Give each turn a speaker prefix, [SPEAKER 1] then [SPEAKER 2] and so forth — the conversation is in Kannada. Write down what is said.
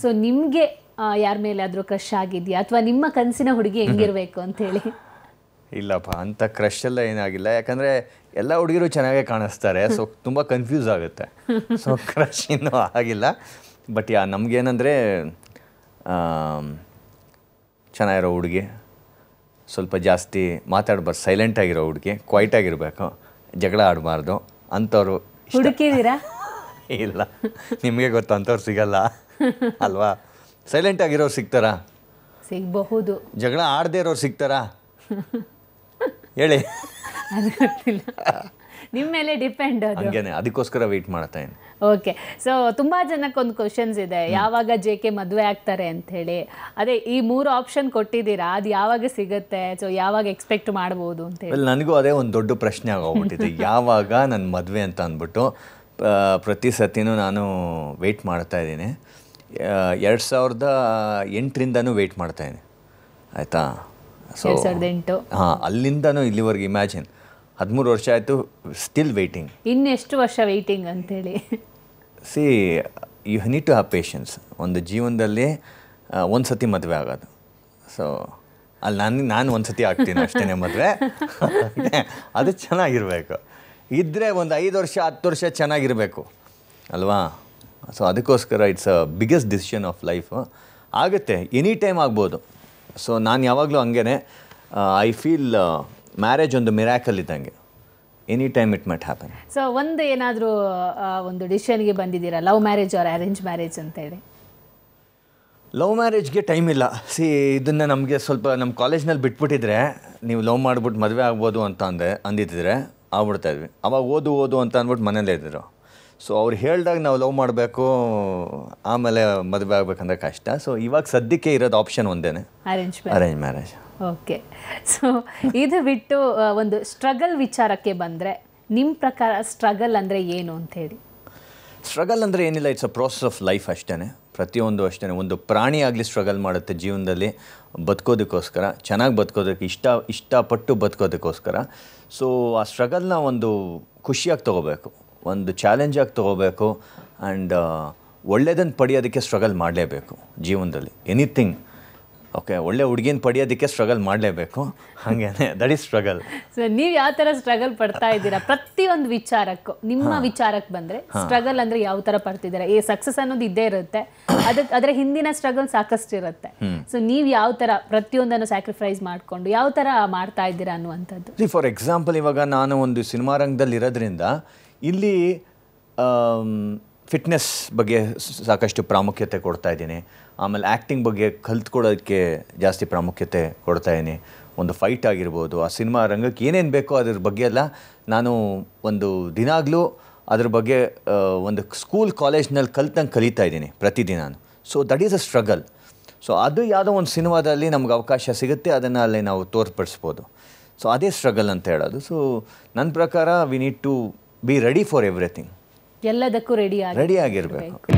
[SPEAKER 1] ಸೊ ನಿಮಗೆ ಯಾರ ಮೇಲೆ ಆದರೂ ಕ್ರಶ್ ಆಗಿದೆಯಾ ಅಥವಾ ನಿಮ್ಮ ಕನಸಿನ ಹುಡುಗಿ ಹೆಂಗಿರಬೇಕು ಅಂತೇಳಿ
[SPEAKER 2] ಇಲ್ಲಪ್ಪ ಅಂಥ ಕ್ರಶ್ ಎಲ್ಲ ಏನಾಗಿಲ್ಲ ಯಾಕಂದರೆ ಎಲ್ಲ ಹುಡುಗಿರು ಚೆನ್ನಾಗೆ ಕಾಣಿಸ್ತಾರೆ ಸೊ ತುಂಬ ಕನ್ಫ್ಯೂಸ್ ಆಗುತ್ತೆ ಸೊ ಕ್ರಶ್ ಇನ್ನೂ ಆಗಿಲ್ಲ ಬಟ್ ಯಾ ನಮಗೇನಂದರೆ ಚೆನ್ನಾಗಿರೋ ಹುಡುಗಿ ಸ್ವಲ್ಪ ಜಾಸ್ತಿ ಮಾತಾಡ್ಬಾರ್ದು ಆಗಿರೋ ಹುಡುಗಿ ಆಗಿರಬೇಕು ಜಗಳ ಆಡಬಾರ್ದು ಅಂಥವ್ರು
[SPEAKER 1] ಹುಡುಕಿದ್ದೀರಾ
[SPEAKER 2] ಇಲ್ಲ ನಿಮಗೆ ಗೊತ್ತು ಅಂಥವ್ರು ಸಿಗಲ್ಲ ಅಲ್ವಾ ಸೈಲೆಂಟ್ ಆಗಿರೋರು ಸಿಗ್ತಾರಾ
[SPEAKER 1] ಸಿಗಬಹುದು
[SPEAKER 2] ಜಗಳ ಆಡದೇ ಇರೋರು ಸಿಗ್ತಾರಾ ಹೇಳಿ
[SPEAKER 1] ಗೊತ್ತಿಲ್ಲ ನಿಮ್ಮ ಮೇಲೆ ಡಿಪೆಂಡ್ ಹಂಗೇನೆ
[SPEAKER 2] ಅದಕ್ಕೋಸ್ಕರ ವೆಯ್ಟ್ ಮಾಡ್ತಾ ಇದ್ದೀನಿ
[SPEAKER 1] ಓಕೆ ಸೊ ತುಂಬ ಜನಕ್ಕೆ ಒಂದು ಕ್ವಶನ್ಸ್ ಇದೆ ಯಾವಾಗ ಜೆ ಕೆ ಮದುವೆ ಆಗ್ತಾರೆ ಅಂಥೇಳಿ ಅದೇ ಈ ಮೂರು ಆಪ್ಷನ್ ಕೊಟ್ಟಿದ್ದೀರಾ ಅದು ಯಾವಾಗ ಸಿಗುತ್ತೆ ಸೊ ಯಾವಾಗ ಎಕ್ಸ್ಪೆಕ್ಟ್ ಮಾಡ್ಬೋದು ಅಂತ ಹೇಳಿ
[SPEAKER 2] ನನಗೂ ಅದೇ ಒಂದು ದೊಡ್ಡ ಪ್ರಶ್ನೆ ಆಗೋಗ್ಬಿಟ್ಟಿದೆ ಯಾವಾಗ ನನ್ನ ಮದುವೆ ಅಂತ ಅಂದ್ಬಿಟ್ಟು ಪ್ರತಿ ಸತಿನೂ ನಾನು ವೆಯ್ಟ್ ಮಾಡ್ತಾ ಇದ್ದೀನಿ ಎರಡು ಸಾವಿರದ ಎಂಟರಿಂದನೂ ವೆಯ್ಟ್ ಮಾಡ್ತಾಯಿದ್ದೆ ಆಯಿತಾ ಸೊ ಎಂಟು ಹಾಂ ಅಲ್ಲಿಂದನೂ ಇಲ್ಲಿವರೆಗೆ ಇಮ್ಯಾಜಿನ್ ಹದಿಮೂರು ವರ್ಷ ಆಯಿತು ಸ್ಟಿಲ್ ವೆಯ್ಟಿಂಗ್
[SPEAKER 1] ಇನ್ನೆಷ್ಟು ವರ್ಷ ವೆಯ್ಟಿಂಗ್ ಅಂತೇಳಿ
[SPEAKER 2] see you need to have patience ಒಂದು ಜೀವನದಲ್ಲಿ ಒಂದು ಸತಿ ಮದುವೆ ಆಗೋದು ಸೊ ಅಲ್ಲಿ ನಾನು ನಾನು ಒಂದು ಸತಿ ಆಗ್ತೀನಿ ಅಷ್ಟೇ ಮದುವೆ ಅದು ಚೆನ್ನಾಗಿರಬೇಕು ಇದ್ದರೆ ಒಂದು ಐದು ವರ್ಷ ಹತ್ತು ವರ್ಷ ಚೆನ್ನಾಗಿರಬೇಕು ಅಲ್ವಾ ಸೊ ಅದಕ್ಕೋಸ್ಕರ it's a biggest decision of life ಆಗುತ್ತೆ ಎನಿ ಟೈಮ್ ಆಗ್ಬೋದು ಸೊ ನಾನು ಯಾವಾಗಲೂ ಹಂಗೇ ಐ ಫೀಲ್ ಮ್ಯಾರೇಜ್ ಒಂದು ಮಿರಾಕಲ್ ಇದ್ದಂಗೆ any time it must happen
[SPEAKER 1] so ಒಂದು ಏನಾದರೂ ಒಂದು ಡಿಸಿಷನ್ಗೆ ಬಂದಿದ್ದೀರಾ love marriage or arrange marriage ಅಂತ ಹೇಳಿ
[SPEAKER 2] ಲವ್ ಮ್ಯಾರೇಜ್ಗೆ ಟೈಮ್ ಇಲ್ಲ ಸಿ ಇದನ್ನು ನಮಗೆ ಸ್ವಲ್ಪ ನಮ್ಮ ಕಾಲೇಜ್ನಲ್ಲಿ ಬಿಟ್ಬಿಟ್ಟಿದ್ರೆ ನೀವು ಲವ್ ಮಾಡಿಬಿಟ್ಟು ಮದುವೆ ಆಗ್ಬೋದು ಅಂತ ಅಂದೆ ಅಂದಿದ್ದಿದ್ರೆ ಆಗ್ಬಿಡ್ತಾಯಿದ್ವಿ ಅವಾಗ ಓದು ಓದು ಅಂತ ಅಂದ್ಬಿಟ್ಟು ಮನೇಲೇ ಇದ್ದರು ಸೊ ಅವ್ರು ಹೇಳಿದಾಗ ನಾವು ಲವ್ ಮಾಡಬೇಕು ಆಮೇಲೆ ಮದುವೆ ಆಗಬೇಕಂದ್ರೆ ಕಷ್ಟ ಸೊ ಇವಾಗ ಸದ್ಯಕ್ಕೆ ಇರೋದು ಆಪ್ಷನ್ ಒಂದೇನೆ
[SPEAKER 1] arrange arrange marriage okay so ಇದು ಬಿಟ್ಟು ಒಂದು ಸ್ಟ್ರಗಲ್ ವಿಚಾರಕ್ಕೆ ಬಂದರೆ ನಿಮ್ಮ ಪ್ರಕಾರ ಸ್ಟ್ರಗಲ್ ಅಂದರೆ ಏನು ಅಂತೇಳಿ
[SPEAKER 2] ಸ್ಟ್ರಗಲ್ ಅಂದರೆ ಏನಿಲ್ಲ it's a process of life ಅಷ್ಟೇ ಪ್ರತಿಯೊಂದು ಅಷ್ಟೇ ಒಂದು ಪ್ರಾಣಿ ಆಗಲಿ ಸ್ಟ್ರಗಲ್ ಮಾಡುತ್ತೆ ಜೀವನದಲ್ಲಿ ಬದುಕೋದಕ್ಕೋಸ್ಕರ ಚೆನ್ನಾಗಿ ಬದುಕೋದಕ್ಕೆ ಇಷ್ಟ ಇಷ್ಟಪಟ್ಟು ಬದುಕೋದಕ್ಕೋಸ್ಕರ ಸೊ ಆ ಸ್ಟ್ರಗಲ್ನ ಒಂದು ಖುಷಿಯಾಗಿ ತೊಗೋಬೇಕು ಒಂದು ಚಾಲೆಂಜ್ ಆಗಿ ತೊಗೋಬೇಕು ಆ್ಯಂಡ್ uh, ಒಳ್ಳೆಯದನ್ನು ಪಡೆಯೋದಕ್ಕೆ ಸ್ಟ್ರಗಲ್ ಮಾಡಲೇಬೇಕು ಜೀವನದಲ್ಲಿ ಎನಿಥಿಂಗ್ ಓಕೆ ಒಳ್ಳೆ ಹುಡುಗಿನ ಪಡೆಯೋದಕ್ಕೆ ಸ್ಟ್ರಗಲ್ ಮಾಡಲೇಬೇಕು ಹಾಗೇನೆ ದಟ್ ಈಸ್ ಸ್ಟ್ರಗಲ್
[SPEAKER 1] ಸೊ ನೀವು ಯಾವ ಥರ ಸ್ಟ್ರಗಲ್ ಪಡ್ತಾ ಇದ್ದೀರಾ ಪ್ರತಿಯೊಂದು ವಿಚಾರಕ್ಕೂ ನಿಮ್ಮ ವಿಚಾರಕ್ಕೆ ಬಂದರೆ ಸ್ಟ್ರಗಲ್ ಅಂದರೆ ಯಾವ ಥರ ಪಡ್ತಿದ್ದೀರಾ ಈ ಸಕ್ಸಸ್ ಅನ್ನೋದು ಇದ್ದೇ ಇರುತ್ತೆ ಅದಕ್ಕೆ ಅದರ ಹಿಂದಿನ ಸ್ಟ್ರಗಲ್ ಸಾಕಷ್ಟು ಇರುತ್ತೆ ಸೊ ನೀವು ಯಾವ ಥರ ಪ್ರತಿಯೊಂದನ್ನು ಸ್ಯಾಕ್ರಿಫೈಸ್ ಮಾಡಿಕೊಂಡು ಯಾವ ಥರ ಮಾಡ್ತಾ ಇದ್ದೀರಾ ಅನ್ನುವಂಥದ್ದು
[SPEAKER 2] ಫಾರ್ ಎಕ್ಸಾಂಪಲ್ ಇವಾಗ ನಾನು ಒಂದು ಸಿನಿಮಾ ರಂಗದಲ್ಲಿ ಇರೋದ್ರಿಂದ ಇಲ್ಲಿ ಫಿಟ್ನೆಸ್ ಬಗ್ಗೆ ಸಾಕಷ್ಟು ಪ್ರಾಮುಖ್ಯತೆ ಕೊಡ್ತಾ ಇದ್ದೀನಿ ಆಮೇಲೆ ಆ್ಯಕ್ಟಿಂಗ್ ಬಗ್ಗೆ ಕಲ್ತ್ಕೊಳ್ಳೋದಕ್ಕೆ ಜಾಸ್ತಿ ಪ್ರಾಮುಖ್ಯತೆ ಕೊಡ್ತಾ ಇದ್ದೀನಿ ಒಂದು ಫೈಟ್ ಆಗಿರ್ಬೋದು ಆ ಸಿನಿಮಾ ರಂಗಕ್ಕೆ ಏನೇನು ಬೇಕೋ ಅದ್ರ ಬಗ್ಗೆ ಎಲ್ಲ ನಾನು ಒಂದು ದಿನಾಗಲೂ ಅದ್ರ ಬಗ್ಗೆ ಒಂದು ಸ್ಕೂಲ್ ಕಾಲೇಜ್ನಲ್ಲಿ ಕಲ್ತಂಗೆ ಕಲಿತಾ ಇದ್ದೀನಿ ಪ್ರತಿದಿನ so that is a struggle so ಅದು ಯಾವುದೋ ಒಂದು ಸಿನಿಮಾದಲ್ಲಿ ನಮ್ಗೆ ಅವಕಾಶ ಸಿಗುತ್ತೆ ಅದನ್ನು ಅಲ್ಲಿ ನಾವು ತೋರ್ಪಡಿಸ್ಬೋದು ಸೊ ಅದೇ ಸ್ಟ್ರಗಲ್ ಅಂತ ಹೇಳೋದು ಸೊ ನನ್ನ ಪ್ರಕಾರ we need to be ready for everything
[SPEAKER 1] ಎಲ್ಲದಕ್ಕೂ ರೆಡಿ ರೆಡಿ
[SPEAKER 2] ಆಗಿರ್ಬೇಕು